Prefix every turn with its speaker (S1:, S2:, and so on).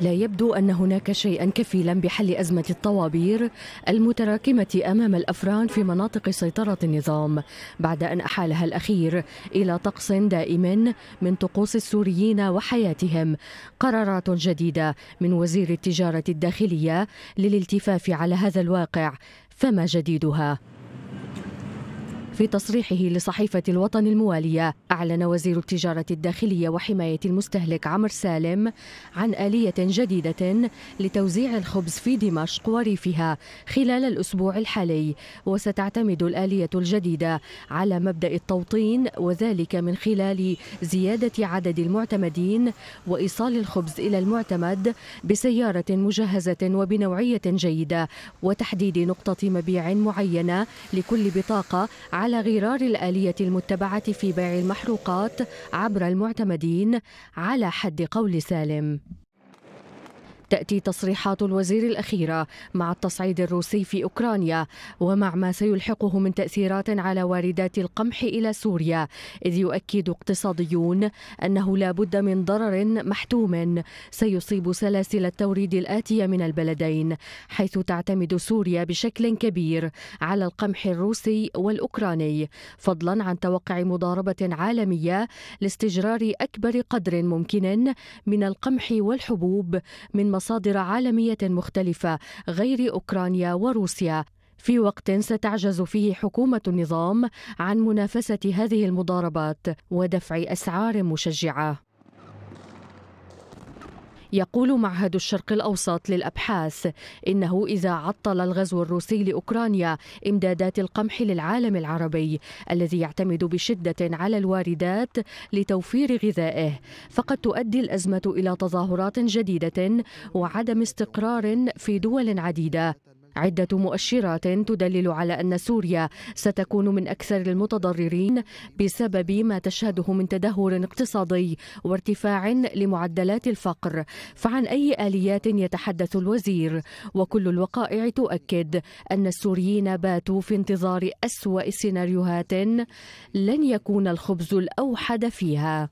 S1: لا يبدو أن هناك شيئا كفيلا بحل أزمة الطوابير المتراكمة أمام الأفران في مناطق سيطرة النظام بعد أن أحالها الأخير إلى طقس دائم من طقوس السوريين وحياتهم قرارات جديدة من وزير التجارة الداخلية للالتفاف على هذا الواقع فما جديدها؟ في تصريحه لصحيفة الوطن الموالية أعلن وزير التجارة الداخلية وحماية المستهلك عمر سالم عن آلية جديدة لتوزيع الخبز في دمشق وريفها خلال الأسبوع الحالي وستعتمد الآلية الجديدة على مبدأ التوطين وذلك من خلال زيادة عدد المعتمدين وإيصال الخبز إلى المعتمد بسيارة مجهزة وبنوعية جيدة وتحديد نقطة مبيع معينة لكل بطاقة على غرار الآلية المتبعة في بيع المحروقات عبر المعتمدين على حد قول سالم تأتي تصريحات الوزير الأخيرة مع التصعيد الروسي في أوكرانيا ومع ما سيلحقه من تأثيرات على واردات القمح إلى سوريا إذ يؤكد اقتصاديون أنه لا بد من ضرر محتوم سيصيب سلاسل التوريد الآتية من البلدين حيث تعتمد سوريا بشكل كبير على القمح الروسي والأوكراني فضلا عن توقع مضاربة عالمية لاستجرار أكبر قدر ممكن من القمح والحبوب من مصادر عالمية مختلفة غير أوكرانيا وروسيا في وقت ستعجز فيه حكومة النظام عن منافسة هذه المضاربات ودفع أسعار مشجعة يقول معهد الشرق الأوسط للأبحاث إنه إذا عطل الغزو الروسي لأوكرانيا إمدادات القمح للعالم العربي الذي يعتمد بشدة على الواردات لتوفير غذائه فقد تؤدي الأزمة إلى تظاهرات جديدة وعدم استقرار في دول عديدة عدة مؤشرات تدلل على أن سوريا ستكون من أكثر المتضررين بسبب ما تشهده من تدهور اقتصادي وارتفاع لمعدلات الفقر فعن أي آليات يتحدث الوزير وكل الوقائع تؤكد أن السوريين باتوا في انتظار أسوأ سيناريوهات لن يكون الخبز الأوحد فيها